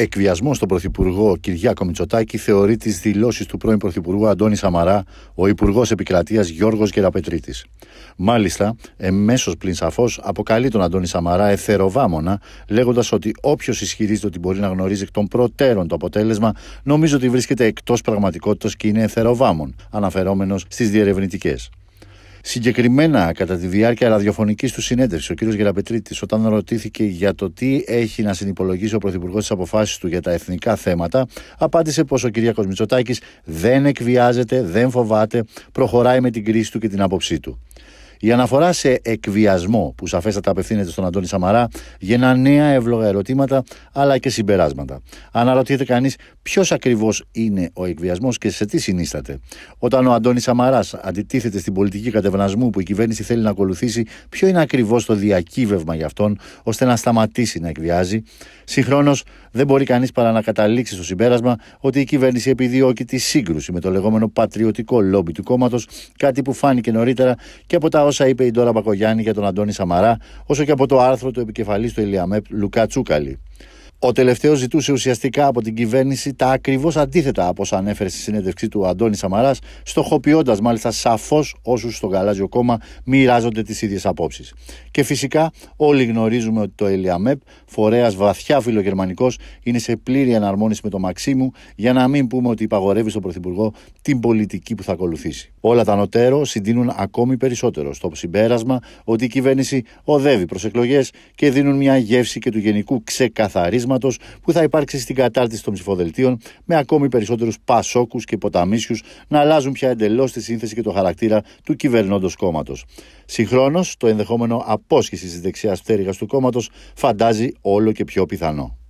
εκβιασμό στον Πρωθυπουργό Κυριάκο Μητσοτάκη θεωρεί τις δηλώσεις του πρώην Πρωθυπουργού Αντώνη Σαμαρά ο Υπουργός Επικρατείας Γιώργος Γεραπετρίτης. Μάλιστα, εμέσως πλην σαφώς αποκαλεί τον Αντώνη Σαμαρά εθεροβάμωνα, λέγοντας ότι όποιος ισχυρίζεται ότι μπορεί να γνωρίζει εκ των προτέρων το αποτέλεσμα, νομίζω ότι βρίσκεται εκτός πραγματικότητας και είναι εθεροβάμων, αναφερόμενος στις διερευνητικές. Συγκεκριμένα, κατά τη διάρκεια ραδιοφωνικής του συνέντευξης, ο κ. Γεραπετρίτης, όταν ρωτήθηκε για το τι έχει να συνυπολογίσει ο Πρωθυπουργός τη αποφάση του για τα εθνικά θέματα, απάντησε πως ο κ. Μητσοτάκης δεν εκβιάζεται, δεν φοβάται, προχωράει με την κρίση του και την άποψή του. Η αναφορά σε εκβιασμό που σαφέστατα απευθύνεται στον Αντώνη Σαμαρά γεννά νέα εύλογα ερωτήματα αλλά και συμπεράσματα. Αναρωτιέται κανείς ποιος ακριβώς είναι ο εκβιασμός και σε τι συνίσταται. Όταν ο Αντώνης Σαμαράς αντιτίθεται στην πολιτική κατευνασμού που η κυβέρνηση θέλει να ακολουθήσει, ποιο είναι ακριβώς το διακύβευμα για αυτόν ώστε να σταματήσει να εκβιάζει. Συγχρόνως, δεν μπορεί κανείς παρά να καταλήξει στο συμπέρασμα ότι η κυβέρνηση επιδιώκει τη σύγκρουση με το λεγόμενο πατριωτικό λόμπι του κόμματος, κάτι που φάνηκε νωρίτερα και από τα όσα είπε η Ντόρα Μπακογιάννη για τον Αντώνη Σαμαρά, όσο και από το άρθρο του επικεφαλής του Ηλιαμέπ Λουκά Τσούκαλη. Ο τελευταίος ζητούσε ουσιαστικά από την κυβέρνηση τα ακριβώς αντίθετα από όσα ανέφερε στη συνέντευξή του Αντώνη Σαμαράς, στοχοποιώντας μάλιστα σαφώς όσους στο γαλάζιο κόμμα μοιράζονται τις ίδιες απόψεις. Και φυσικά όλοι γνωρίζουμε ότι το ΕΛΙΑΜΕΠ, φορέας βαθιά φιλογερμανικός, είναι σε πλήρη εναρμόνιση με το Μαξίμου, για να μην πούμε ότι υπαγορεύει στον Πρωθυπουργό την πολιτική που θα ακολουθήσει. Όλα τα νοτέρω συντείνουν ακόμη περισσότερο στο συμπέρασμα ότι η κυβέρνηση οδεύει προς εκλογές και δίνουν μια γεύση και του γενικού ξεκαθαρίσματος που θα υπάρξει στην κατάρτιση των ψηφοδελτίων, με ακόμη περισσότερους πασόκους και ποταμίσιους να αλλάζουν πια εντελώς τη σύνθεση και το χαρακτήρα του κυβερνώντος κόμματος. Συγχρόνως, το ενδεχόμενο απόσχηση της δεξιάς πτέρυγας του κόμματος φαντάζει όλο και πιο πιθανό.